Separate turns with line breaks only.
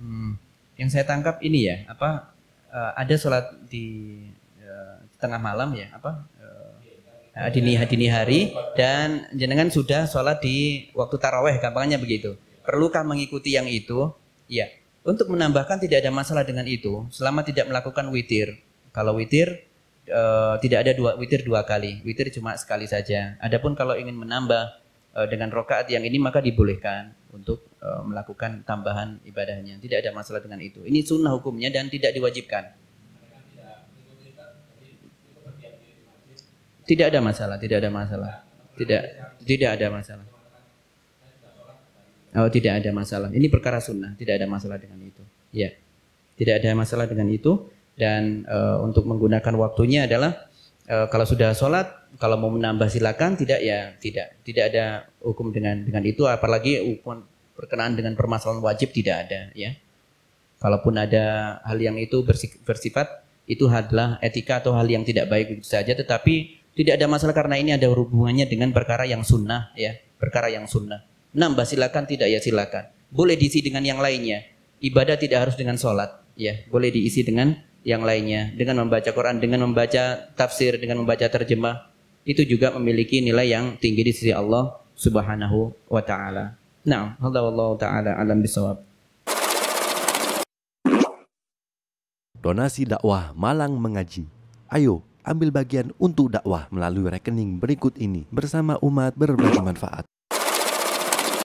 Hmm, yang saya tangkap ini ya, apa uh, ada sholat di uh, tengah malam ya, apa uh, dini dini hari dan jenengan sudah sholat di waktu taraweh, gampangnya begitu. Perlukah mengikuti yang itu? Ya. Untuk menambahkan tidak ada masalah dengan itu, selama tidak melakukan witir. Kalau witir uh, tidak ada dua witir dua kali, witir cuma sekali saja. Adapun kalau ingin menambah uh, dengan rokaat yang ini maka dibolehkan untuk E, melakukan tambahan ibadahnya. Tidak ada masalah dengan itu. Ini sunnah hukumnya dan tidak diwajibkan. Tidak ada masalah, tidak ada masalah. Tidak tidak ada masalah. Oh, tidak ada masalah. Ini perkara sunnah, tidak ada masalah dengan itu. Ya. Tidak ada masalah dengan itu dan uh, untuk menggunakan waktunya adalah uh, kalau sudah sholat kalau mau menambah silakan tidak ya tidak tidak ada hukum dengan dengan itu apalagi hukum berkenaan dengan permasalahan wajib tidak ada ya. Kalaupun ada hal yang itu bersifat itu adalah etika atau hal yang tidak baik begitu saja tetapi tidak ada masalah karena ini ada hubungannya dengan perkara yang sunnah ya, perkara yang sunnah. Nambah silakan tidak ya silakan. Boleh diisi dengan yang lainnya. Ibadah tidak harus dengan sholat ya, boleh diisi dengan yang lainnya dengan membaca Quran, dengan membaca tafsir, dengan membaca terjemah itu juga memiliki nilai yang tinggi di sisi Allah Subhanahu wa taala. Nah, hada wallahu taala alam bisawab. Donasi dakwah Malang mengaji. Ayo, ambil bagian untuk dakwah melalui rekening berikut ini bersama umat berbagi manfaat.